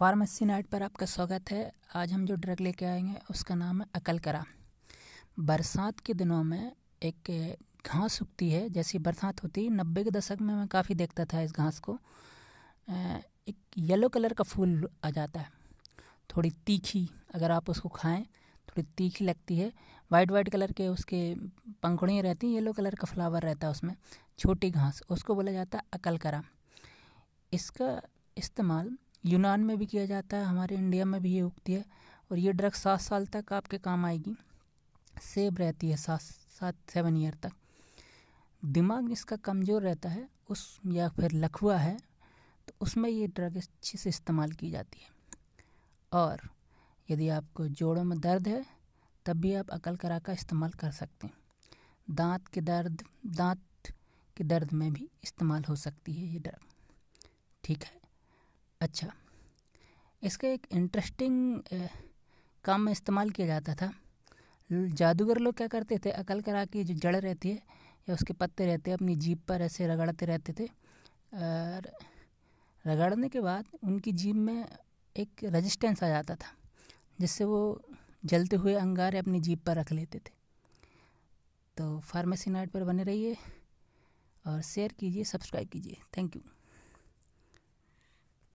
pharmacy night पर आपका स्वागत है आज हम जो ड्रग लेके आएंगे उसका नाम है अकलकरा बरसात के दिनों में एक घास उगती है जैसी बरसात होती है नब्बे के दशक में मैं काफ़ी देखता था इस घास को एक येलो कलर का फूल आ जाता है थोड़ी तीखी अगर आप उसको खाएं थोड़ी तीखी लगती है वाइट वाइट कलर के उसके पंखुड़ियाँ रहती हैं येलो कलर का फ्लावर रहता है उसमें छोटी घास उसको बोला जाता है अकलकरा इसका इस्तेमाल यूनान में भी किया जाता है हमारे इंडिया में भी ये उगती है और ये ड्रग सात साल तक आपके काम आएगी सेब रहती है सात सात सेवन ईयर तक दिमाग जिसका कमज़ोर रहता है उस या फिर लखुआ है तो उसमें ये ड्रग अच्छे से इस्तेमाल की जाती है और यदि आपको जोड़ों में दर्द है तब भी आप अकल करा का इस्तेमाल कर सकते हैं दांत के दर्द दांत के दर्द में भी इस्तेमाल हो सकती है ये ड्रग ठीक है अच्छा इसका एक इंटरेस्टिंग काम में इस्तेमाल किया जाता था जादूगर लोग क्या करते थे अकल करा के जो जड़ रहती है या उसके पत्ते रहते हैं अपनी जीप पर ऐसे रगड़ते रहते थे और रगड़ने के बाद उनकी जीप में एक रेजिस्टेंस आ जाता था जिससे वो जलते हुए अंगारे अपनी जीप पर रख लेते थे तो फार्मेसी नाइट पर बने रहिए और शेयर कीजिए सब्सक्राइब कीजिए थैंक यू